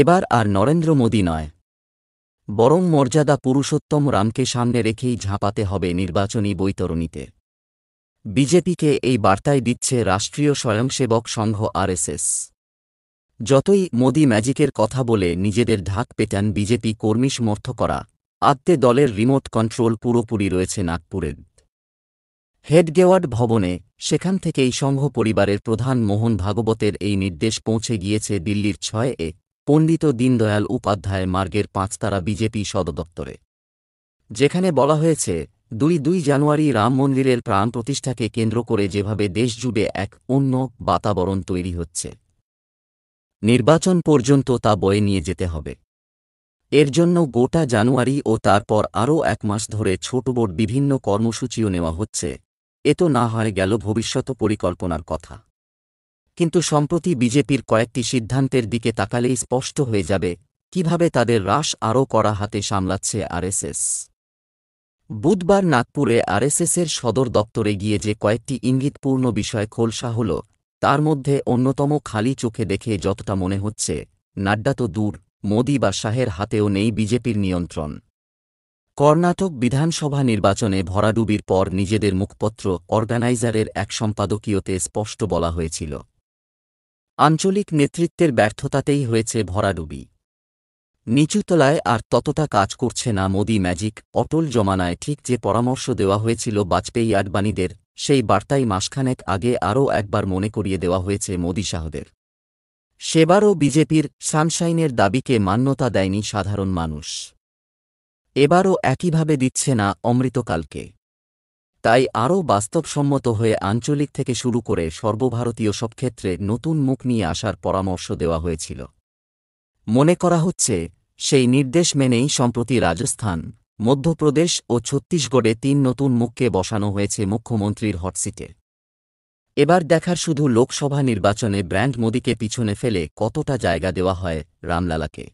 এবার আর নরেন্দ্র মোদী নয় বরং মর্যাদা পুরুষোত্তম রামকে সামনে রেখেই ঝাঁপাতে হবে নির্বাচনী বৈতরণীতে বিজেপিকে এই বার্তায় দিচ্ছে রাষ্ট্রীয় স্বয়ংসেবক সংঘ আরএসএস যতই মোদী ম্যাজিকের কথা বলে নিজেদের ঢাক পেটান বিজেপি কর্মী সমর্থ করা আত্মে দলের রিমোট কন্ট্রোল পুরোপুরি রয়েছে নাগপুরের হেডগেওয়ার্ড ভবনে সেখান থেকেই সংঘ পরিবারের প্রধান মোহন ভাগবতের এই নির্দেশ পৌঁছে গিয়েছে দিল্লির ছয় এ পণ্ডিত দীনদয়াল উপাধ্যায় মার্গের পাঁচতারা বিজেপি সদদপ্তরে যেখানে বলা হয়েছে দুই দুই জানুয়ারি রাম মন্দিরের প্রাণ প্রতিষ্ঠাকে কেন্দ্র করে যেভাবে দেশজুড়ে এক অন্য বাতাবরণ তৈরি হচ্ছে নির্বাচন পর্যন্ত তা বয়ে নিয়ে যেতে হবে এর জন্য গোটা জানুয়ারি ও তারপর আরও এক মাস ধরে ছোট বোর্ড বিভিন্ন কর্মসূচিও নেওয়া হচ্ছে এ তো না হয় গেল ভবিষ্যৎ পরিকল্পনার কথা কিন্তু সম্প্রতি বিজেপির কয়েকটি সিদ্ধান্তের দিকে তাকালেই স্পষ্ট হয়ে যাবে কিভাবে তাদের হ্রাস আরও করা হাতে সামলাচ্ছে আরএসএস বুধবার নাগপুরে আরএসএসের সদর দপ্তরে গিয়ে যে কয়েকটি ইঙ্গিতপূর্ণ বিষয় খোলসা হল তার মধ্যে অন্যতম খালি চোখে দেখে যতটা মনে হচ্ছে নাড্ডা তো দূর মোদি বা শাহের হাতেও নেই বিজেপির নিয়ন্ত্রণ কর্ণাটক বিধানসভা নির্বাচনে ভরাডুবির পর নিজেদের মুখপত্র অর্গানাইজারের এক সম্পাদকীয়তে স্পষ্ট বলা হয়েছিল আঞ্চলিক নেতৃত্বের ব্যর্থতাতেই হয়েছে ভরাডুবি নিচুতলায় আর ততটা কাজ করছে না মোদি ম্যাজিক অটল জমানায় ঠিক যে পরামর্শ দেওয়া হয়েছিল বাজপেয়ী আডবাণীদের সেই বার্তাই মাসখানেক আগে আরও একবার মনে করিয়ে দেওয়া হয়েছে মোদি শাহদের সেবারও বিজেপির সানশাইনের দাবিকে মান্যতা দেয়নি সাধারণ মানুষ এবারও একইভাবে দিচ্ছে না অমৃতকালকে তাই আরও বাস্তবসম্মত হয়ে আঞ্চলিক থেকে শুরু করে সর্বভারতীয় সব ক্ষেত্রে নতুন মুখ নিয়ে আসার পরামর্শ দেওয়া হয়েছিল মনে করা হচ্ছে সেই নির্দেশ মেনেই সম্প্রতি রাজস্থান মধ্যপ্রদেশ ও ছত্তিশগড়ে তিন নতুন মুখকে বসানো হয়েছে মুখ্যমন্ত্রীর হটসিটে এবার দেখার শুধু লোকসভা নির্বাচনে ব্র্যান্ড মোদীকে পিছনে ফেলে কতটা জায়গা দেওয়া হয় রামলালাকে